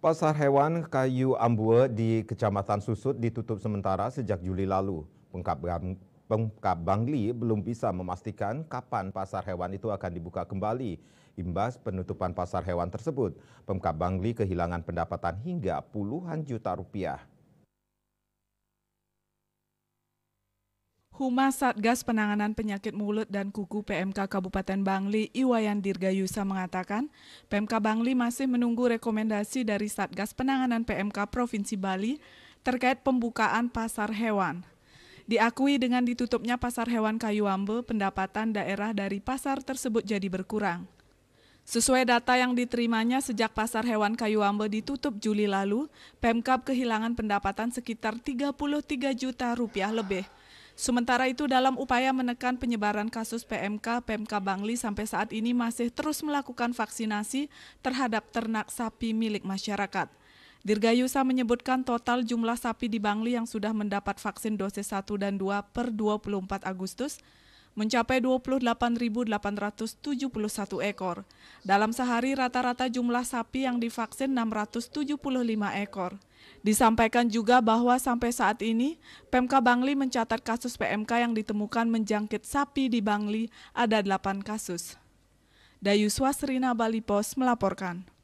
Pasar hewan kayu ambue di Kecamatan Susut ditutup sementara sejak Juli lalu. Pengkap, pengkap Bangli belum bisa memastikan kapan pasar hewan itu akan dibuka kembali. Imbas penutupan pasar hewan tersebut, Pemkap Bangli kehilangan pendapatan hingga puluhan juta rupiah. Humas Satgas Penanganan Penyakit Mulut dan Kuku PMK Kabupaten Bangli Iwayan Dirgayusa mengatakan, PMK Bangli masih menunggu rekomendasi dari Satgas Penanganan PMK Provinsi Bali terkait pembukaan pasar hewan. Diakui dengan ditutupnya pasar hewan kayu ambe, pendapatan daerah dari pasar tersebut jadi berkurang. Sesuai data yang diterimanya sejak pasar hewan kayu ambe ditutup Juli lalu, Pemkab kehilangan pendapatan sekitar 33 juta rupiah lebih – Sementara itu dalam upaya menekan penyebaran kasus PMK, PMK Bangli sampai saat ini masih terus melakukan vaksinasi terhadap ternak sapi milik masyarakat. Dirgayusa menyebutkan total jumlah sapi di Bangli yang sudah mendapat vaksin dosis 1 dan 2 per 24 Agustus mencapai 28.871 ekor. Dalam sehari rata-rata jumlah sapi yang divaksin 675 ekor. Disampaikan juga bahwa sampai saat ini, Pemka Bangli mencatat kasus PMK yang ditemukan menjangkit sapi di Bangli ada 8 kasus. Dayuswa Serina Bali Pos melaporkan.